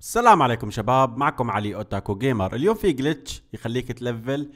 السلام عليكم شباب معكم علي اوتاكو جيمر اليوم في جلتش يخليك تلفل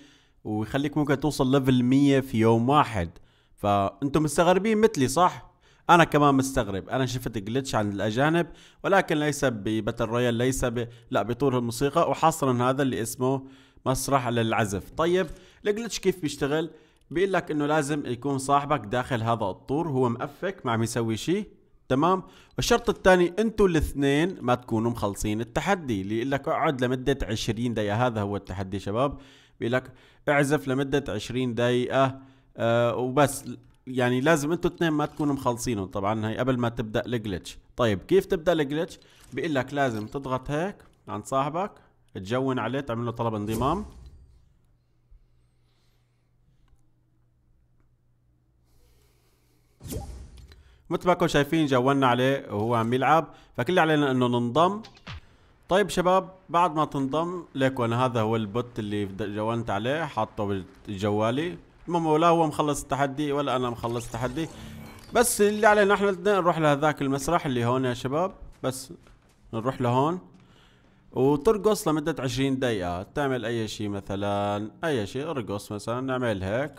ويخليك ممكن توصل ليفل 100 في يوم واحد فانتم مستغربين مثلي صح انا كمان مستغرب انا شفت جلتش عند الاجانب ولكن ليس بباتل رويال ليس ب... لا بطور الموسيقى وحصرا هذا اللي اسمه مسرح للعزف طيب الجلتش كيف بيشتغل بيقول لك انه لازم يكون صاحبك داخل هذا الطور هو مقفك ما عم يسوي شيء تمام والشرط الثاني انتوا الاثنين ما تكونوا مخلصين التحدي اللي يقول لك اقعد لمده 20 دقيقه هذا هو التحدي شباب بيقول لك اعزف لمده 20 دقيقه آه وبس يعني لازم انتوا الاثنين ما تكونوا مخلصينه طبعا هي قبل ما تبدا الجلتش طيب كيف تبدا الجلتش بيقول لك لازم تضغط هيك عند صاحبك تجون عليه تعمل له طلب انضمام مثل ما كنتم شايفين جولنا عليه وهو عم يلعب فكل علينا انه ننضم طيب شباب بعد ما تنضم انا هذا هو البوت اللي جولت عليه حاطه بجوالي المهم ولا هو مخلص التحدي ولا انا مخلص التحدي بس اللي علينا احنا الاثنين نروح لهذاك المسرح اللي هون يا شباب بس نروح لهون وترقص لمدة 20 دقيقة تعمل أي شيء مثلا أي شيء ارقص مثلا نعمل هيك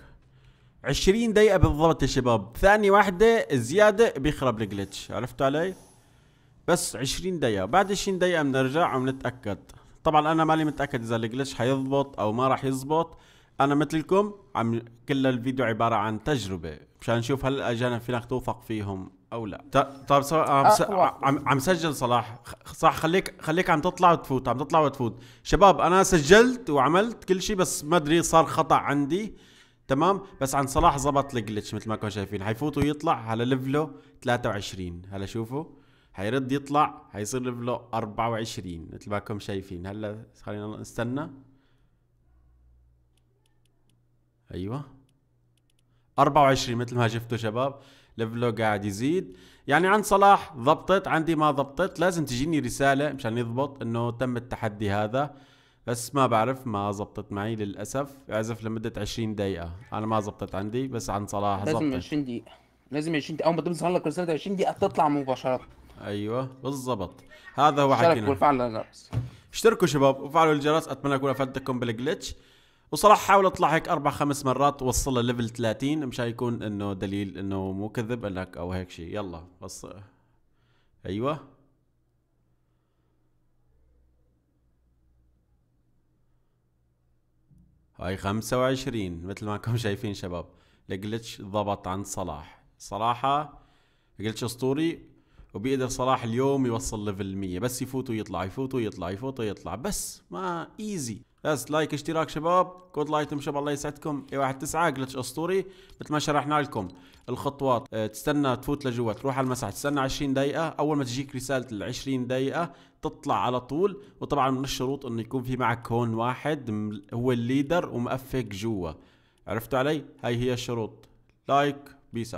20 دقيقة بالضبط يا شباب ثانية واحدة زيادة بيخرب الجلتش عرفتوا علي؟ بس 20 دقيقة بعد 20 دقيقة بنرجع وبنتأكد طبعا انا مالي متأكد اذا الجلتش حيضبط او ما راح يظبط، انا مثلكم عم كل الفيديو عبارة عن تجربة مشان نشوف هل الاجانب فينا توثق فيهم او لا طيب صار عم, آه، س... عم عم سجل صلاح صح خليك خليك عم تطلع وتفوت عم تطلع وتفوت شباب انا سجلت وعملت كل شيء بس ما ادري صار خطا عندي تمام بس عن صلاح زبط الجلتش مثل ما كنتوا شايفين حيفوت ويطلع على ليفله 23 هلا شوفوا حيرد يطلع حيصير ليفله 24 مثل ما كنتم شايفين هلا خلينا نستنى ايوه 24 مثل ما شفتوا شباب ليفله قاعد يزيد يعني عند صلاح ضبطت عندي ما ضبطت لازم تجيني رساله مشان يضبط انه تم التحدي هذا بس ما بعرف ما زبطت معي للاسف اعزف لمده 20 دقيقه انا ما زبطت عندي بس عن صلاح لازم زبطت 20 دقيقه لازم 20 دقيقه اول ما تمسح لك رساله 20 دقيقه تطلع مباشره ايوه بالظبط هذا هو حكينا الجرس اشتركوا شباب وفعلوا الجرس اتمنى اكون افدتكم بالجلتش وصراحة حاول اطلع هيك اربع خمس مرات وصل ليفل 30 مشان يكون انه دليل انه مو كذب انك او هيك شيء يلا بس ايوه هاي 25 مثل ما انكم شايفين شباب الجلتش ضبط عند صلاح صراحة جلتش اسطوري وبيقدر صلاح اليوم يوصل ليفل 100 بس يفوت ويطلع يفوت ويطلع يفوت ويطلع بس ما ايزي بس لايك اشتراك شباب كود لايتم شباب الله يسعدكم اي واحد تسعة جلتش اسطوري مثل ما شرحنا لكم الخطوات إيه تستنى تفوت لجوا تروح على المسح تستنى 20 دقيقة اول ما تجيك رسالة ال 20 دقيقة تطلع على طول وطبعا من الشروط انه يكون في معك هون واحد هو الليدر ومقفك جوا عرفتوا علي هاي هي الشروط لايك بيس